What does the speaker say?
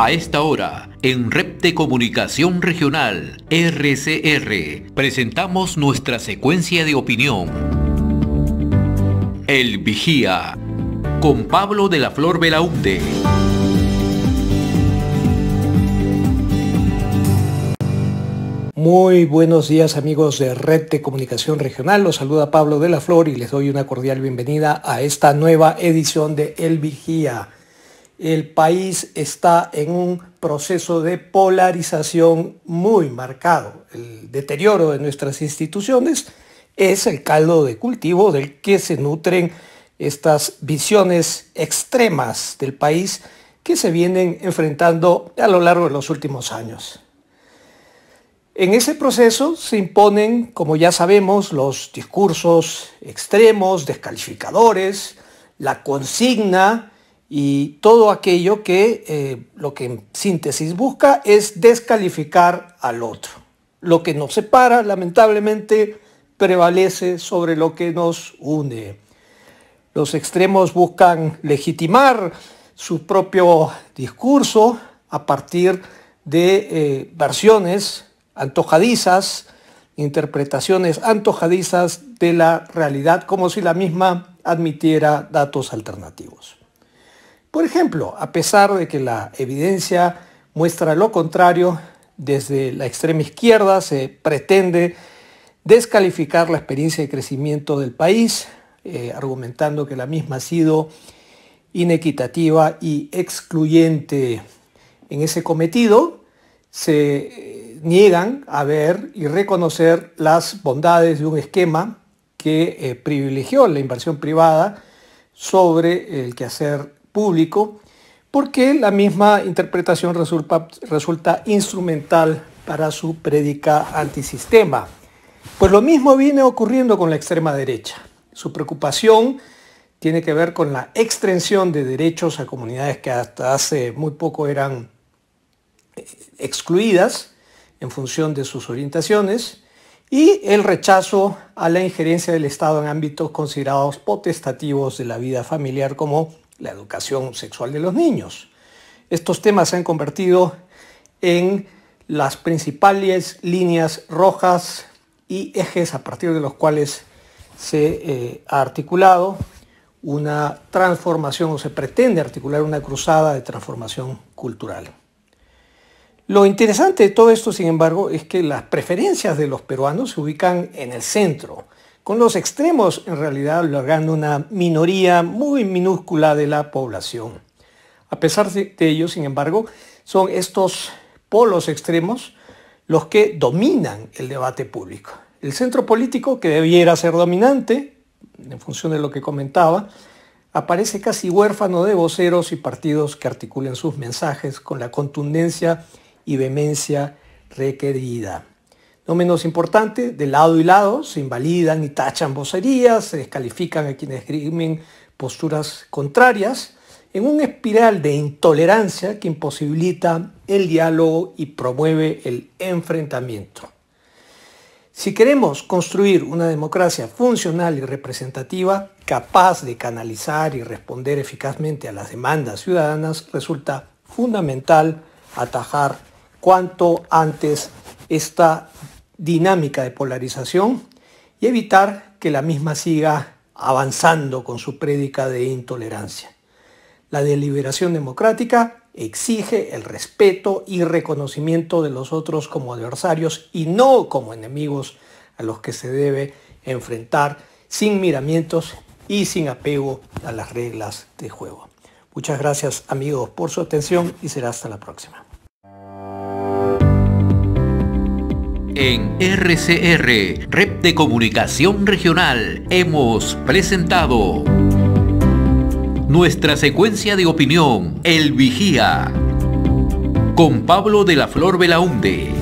A esta hora, en Red de Comunicación Regional, RCR, presentamos nuestra secuencia de opinión. El Vigía, con Pablo de la Flor Belaunde. Muy buenos días amigos de Red de Comunicación Regional, los saluda Pablo de la Flor y les doy una cordial bienvenida a esta nueva edición de El Vigía el país está en un proceso de polarización muy marcado. El deterioro de nuestras instituciones es el caldo de cultivo del que se nutren estas visiones extremas del país que se vienen enfrentando a lo largo de los últimos años. En ese proceso se imponen, como ya sabemos, los discursos extremos, descalificadores, la consigna, y todo aquello que eh, lo que en síntesis busca es descalificar al otro. Lo que nos separa, lamentablemente, prevalece sobre lo que nos une. Los extremos buscan legitimar su propio discurso a partir de eh, versiones antojadizas, interpretaciones antojadizas de la realidad, como si la misma admitiera datos alternativos. Por ejemplo, a pesar de que la evidencia muestra lo contrario, desde la extrema izquierda se pretende descalificar la experiencia de crecimiento del país, eh, argumentando que la misma ha sido inequitativa y excluyente en ese cometido, se eh, niegan a ver y reconocer las bondades de un esquema que eh, privilegió la inversión privada sobre el quehacer público, porque la misma interpretación resulta, instrumental para su prédica antisistema. Pues lo mismo viene ocurriendo con la extrema derecha. Su preocupación tiene que ver con la extensión de derechos a comunidades que hasta hace muy poco eran eh, excluidas en función de sus orientaciones y el rechazo a la injerencia del Estado en ámbitos considerados potestativos de la vida familiar como la educación sexual de los niños. Estos temas se han convertido en las principales líneas rojas y ejes a partir de los cuales se eh, ha articulado una transformación o se pretende articular una cruzada de transformación cultural. Lo interesante de todo esto, sin embargo, es que las preferencias de los peruanos se ubican en el centro, con los extremos en realidad logrando una minoría muy minúscula de la población. A pesar de ello, sin embargo, son estos polos extremos los que dominan el debate público. El centro político, que debiera ser dominante, en función de lo que comentaba, aparece casi huérfano de voceros y partidos que articulen sus mensajes con la contundencia y vehemencia requerida. No menos importante, de lado y lado se invalidan y tachan vocerías, se descalifican a quienes esgrimen posturas contrarias, en una espiral de intolerancia que imposibilita el diálogo y promueve el enfrentamiento. Si queremos construir una democracia funcional y representativa, capaz de canalizar y responder eficazmente a las demandas ciudadanas, resulta fundamental atajar cuanto antes esta dinámica de polarización y evitar que la misma siga avanzando con su prédica de intolerancia. La deliberación democrática exige el respeto y reconocimiento de los otros como adversarios y no como enemigos a los que se debe enfrentar sin miramientos y sin apego a las reglas de juego. Muchas gracias amigos por su atención y será hasta la próxima. en RCR, Rep de Comunicación Regional, hemos presentado nuestra secuencia de opinión, El Vigía, con Pablo de la Flor Belaunde.